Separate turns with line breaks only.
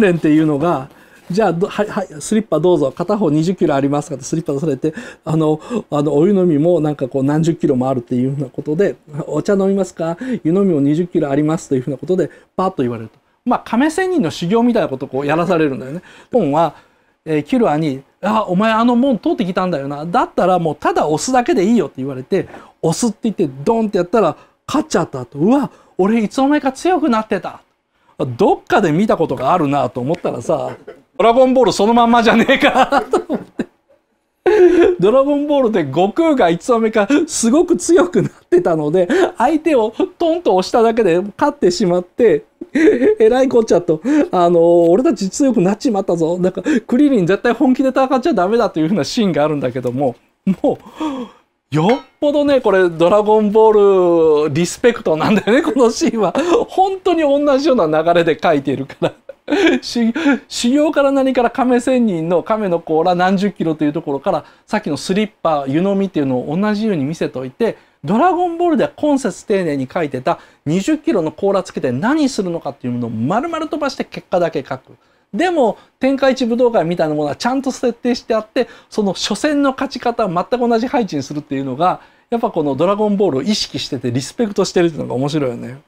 練っていうのが、じゃあ、はい、はい、スリッパどうぞ、片方20キロありますかってスリッパ出されて、あの、あの、お湯飲みもなんかこう何十キロもあるっていうふうなことで、お茶飲みますか湯飲みも20キロありますというふうなことで、パッと言われると。まあ、亀仙人の修行みたいなことをこうやらされるんだよね。本は、えー、キルアに、あ、お前あの門通ってきたんだよな。だったらもうただ押すだけでいいよって言われて、押すって言ってドンってやったら、勝っちゃったと。うわ、俺いつの間にか強くなってた。どっかで見たことがあるなと思ったらさ「ドラゴンボールそのまんまじゃねえか」と思って。ドラゴンボールで悟空がいつの間かすごく強くなってたので相手をトンと押しただけで勝ってしまってえらいこっちゃとあの俺たち強くなっちまったぞなんかクリリン絶対本気で戦っちゃダメだというふうなシーンがあるんだけどももうよっぽどね、これ、ドラゴンボールリスペクトなんだよね、このシーンは。本当に同じような流れで書いているから。修行から何から亀仙人の亀の甲羅何十キロというところからさっきのスリッパ湯飲みっていうのを同じように見せといてドラゴンボールでは今節丁寧に書いてた20キロの甲羅つけて何するのかっていうものを丸々飛ばして結果だけ書く。でも天下一武道会みたいなものはちゃんと設定してあってその初戦の勝ち方を全く同じ配置にするっていうのがやっぱこの「ドラゴンボール」を意識しててリスペクトしてるっていうのが面白いよね。